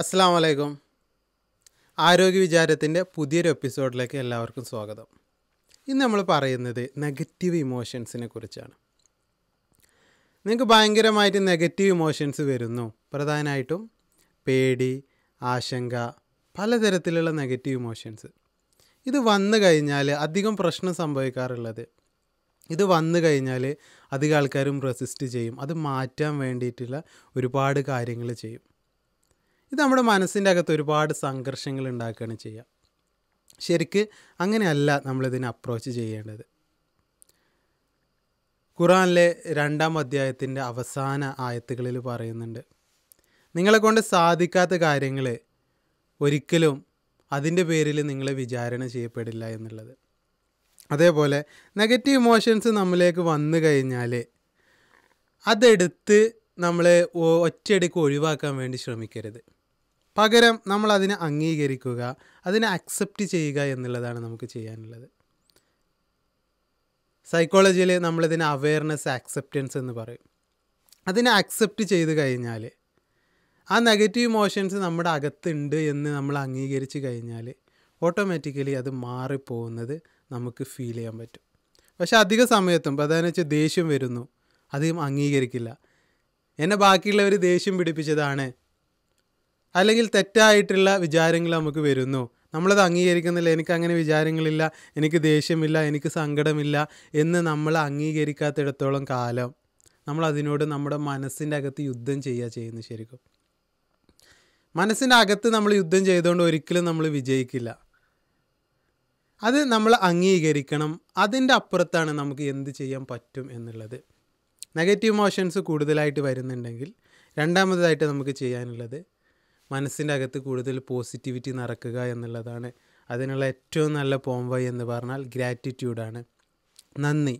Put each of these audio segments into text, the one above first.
അസ്സാം വലൈക്കും ആരോഗ്യ വിചാരത്തിൻ്റെ പുതിയൊരു എപ്പിസോഡിലേക്ക് എല്ലാവർക്കും സ്വാഗതം ഇന്ന് നമ്മൾ പറയുന്നത് നെഗറ്റീവ് ഇമോഷൻസിനെ കുറിച്ചാണ് നിങ്ങൾക്ക് ഭയങ്കരമായിട്ട് നെഗറ്റീവ് ഇമോഷൻസ് വരുന്നു പ്രധാനമായിട്ടും പേടി ആശങ്ക പലതരത്തിലുള്ള നെഗറ്റീവ് ഇമോഷൻസ് ഇത് വന്നു കഴിഞ്ഞാൽ അധികം പ്രശ്നം സംഭവിക്കാറുള്ളത് ഇത് വന്നു കഴിഞ്ഞാൽ അധികം ആൾക്കാരും റെസിസ്റ്റ് ചെയ്യും അത് മാറ്റാൻ വേണ്ടിയിട്ടുള്ള ഒരുപാട് കാര്യങ്ങൾ ചെയ്യും ഇത് നമ്മുടെ മനസ്സിൻ്റെ അകത്ത് ഒരുപാട് സംഘർഷങ്ങൾ ഉണ്ടാക്കുകയാണ് ചെയ്യുക ശരിക്ക് അങ്ങനെയല്ല നമ്മളിതിനെ അപ്രോച്ച് ചെയ്യേണ്ടത് ഖുറാനിലെ രണ്ടാം അധ്യായത്തിൻ്റെ അവസാന ആയത്തുകളിൽ പറയുന്നുണ്ട് നിങ്ങളെ കൊണ്ട് സാധിക്കാത്ത കാര്യങ്ങൾ ഒരിക്കലും അതിൻ്റെ പേരിൽ നിങ്ങളെ വിചാരണ ചെയ്യപ്പെടില്ല എന്നുള്ളത് അതേപോലെ നെഗറ്റീവ് ഇമോഷൻസ് നമ്മളിലേക്ക് വന്നു കഴിഞ്ഞാൽ അതെടുത്ത് നമ്മൾ ഒറ്റയടിക്ക് ഒഴിവാക്കാൻ വേണ്ടി ശ്രമിക്കരുത് പകരം നമ്മൾ അതിനെ അംഗീകരിക്കുക അതിനെ അക്സെപ്റ്റ് ചെയ്യുക എന്നുള്ളതാണ് നമുക്ക് ചെയ്യാനുള്ളത് സൈക്കോളജിയിൽ നമ്മളിതിനെ അവെയർനെസ് ആക്സെപ്റ്റൻസ് എന്ന് പറയും അതിനെ അക്സെപ്റ്റ് ചെയ്ത് കഴിഞ്ഞാൽ ആ നെഗറ്റീവ് ഇമോഷൻസ് നമ്മുടെ അകത്തുണ്ട് എന്ന് നമ്മൾ അംഗീകരിച്ച് കഴിഞ്ഞാൽ ഓട്ടോമാറ്റിക്കലി അത് മാറിപ്പോകുന്നത് നമുക്ക് ഫീൽ ചെയ്യാൻ പറ്റും പക്ഷെ അധിക സമയത്തും പ്രധാന വെച്ചാൽ ദേഷ്യം വരുന്നു അധികം അംഗീകരിക്കില്ല എന്നെ ബാക്കിയുള്ളവർ ദേഷ്യം പിടിപ്പിച്ചതാണ് അല്ലെങ്കിൽ തെറ്റായിട്ടുള്ള വിചാരങ്ങൾ നമുക്ക് വരുന്നു നമ്മളത് അംഗീകരിക്കുന്നില്ല എനിക്ക് അങ്ങനെ വിചാരങ്ങളില്ല എനിക്ക് ദേഷ്യമില്ല എനിക്ക് സങ്കടമില്ല എന്ന് നമ്മൾ അംഗീകരിക്കാത്തിടത്തോളം കാലം നമ്മൾ അതിനോട് നമ്മുടെ മനസ്സിൻ്റെ അകത്ത് യുദ്ധം ചെയ്യുക ചെയ്യുന്നത് ശരിക്കും മനസ്സിൻ്റെ അകത്ത് നമ്മൾ യുദ്ധം ചെയ്തുകൊണ്ട് ഒരിക്കലും നമ്മൾ വിജയിക്കില്ല അത് നമ്മൾ അംഗീകരിക്കണം അതിൻ്റെ അപ്പുറത്താണ് നമുക്ക് എന്ത് ചെയ്യാൻ പറ്റും എന്നുള്ളത് നെഗറ്റീവ് മോഷൻസ് കൂടുതലായിട്ട് വരുന്നുണ്ടെങ്കിൽ രണ്ടാമതായിട്ട് നമുക്ക് ചെയ്യാനുള്ളത് മനസ്സിൻ്റെ അകത്ത് കൂടുതൽ പോസിറ്റിവിറ്റി നിറക്കുക എന്നുള്ളതാണ് അതിനുള്ള ഏറ്റവും നല്ല പോംവൈ എന്ന് പറഞ്ഞാൽ ഗ്രാറ്റിറ്റ്യൂഡാണ് നന്ദി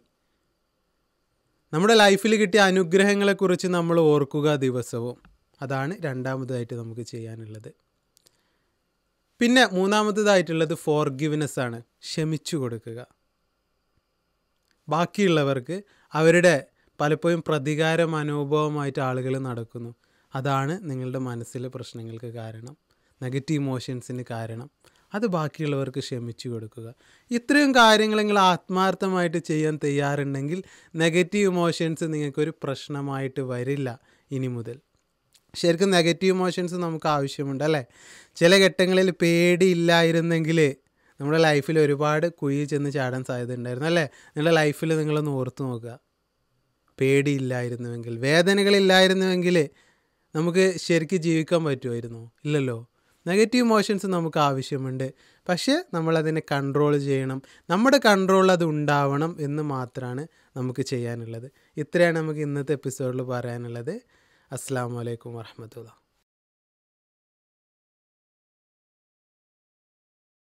നമ്മുടെ ലൈഫിൽ കിട്ടിയ അനുഗ്രഹങ്ങളെക്കുറിച്ച് നമ്മൾ ഓർക്കുക ദിവസവും അതാണ് രണ്ടാമതായിട്ട് നമുക്ക് ചെയ്യാനുള്ളത് പിന്നെ മൂന്നാമത്തതായിട്ടുള്ളത് ഗിവ്നെസ് ആണ് ക്ഷമിച്ചു കൊടുക്കുക ബാക്കിയുള്ളവർക്ക് അവരുടെ പലപ്പോഴും പ്രതികാര മനോഭാവമായിട്ട് ആളുകൾ നടക്കുന്നു അതാണ് നിങ്ങളുടെ മനസ്സിലെ പ്രശ്നങ്ങൾക്ക് കാരണം നെഗറ്റീവ് ഇമോഷൻസിന് കാരണം അത് ബാക്കിയുള്ളവർക്ക് ക്ഷമിച്ചു കൊടുക്കുക ഇത്രയും കാര്യങ്ങൾ നിങ്ങൾ ആത്മാർത്ഥമായിട്ട് ചെയ്യാൻ തയ്യാറുണ്ടെങ്കിൽ നെഗറ്റീവ് ഇമോഷൻസ് നിങ്ങൾക്കൊരു പ്രശ്നമായിട്ട് വരില്ല ഇനി മുതൽ ശരിക്കും നെഗറ്റീവ് ഇമോഷൻസ് നമുക്ക് ആവശ്യമുണ്ട് അല്ലേ ചില ഘട്ടങ്ങളിൽ പേടിയില്ലായിരുന്നെങ്കിൽ നമ്മുടെ ലൈഫിൽ ഒരുപാട് കുഴി ചെന്ന് ചാടാൻ സാധ്യത ഉണ്ടായിരുന്നു അല്ലേ നിങ്ങളുടെ ലൈഫിൽ നിങ്ങളൊന്ന് ഓർത്ത് നോക്കുക പേടിയില്ലായിരുന്നുവെങ്കിൽ വേദനകളില്ലായിരുന്നുവെങ്കിൽ നമുക്ക് ശരിക്കും ജീവിക്കാൻ പറ്റുമായിരുന്നു ഇല്ലല്ലോ നെഗറ്റീവ് ഇമോഷൻസ് നമുക്ക് ആവശ്യമുണ്ട് പക്ഷേ നമ്മളതിനെ കൺട്രോൾ ചെയ്യണം നമ്മുടെ കൺട്രോൾ അത് ഉണ്ടാവണം എന്ന് മാത്രമാണ് നമുക്ക് ചെയ്യാനുള്ളത് ഇത്രയാണ് നമുക്ക് ഇന്നത്തെ എപ്പിസോഡിൽ പറയാനുള്ളത് അസ്സാം വലൈക്കും വർഹമത്തുള്ള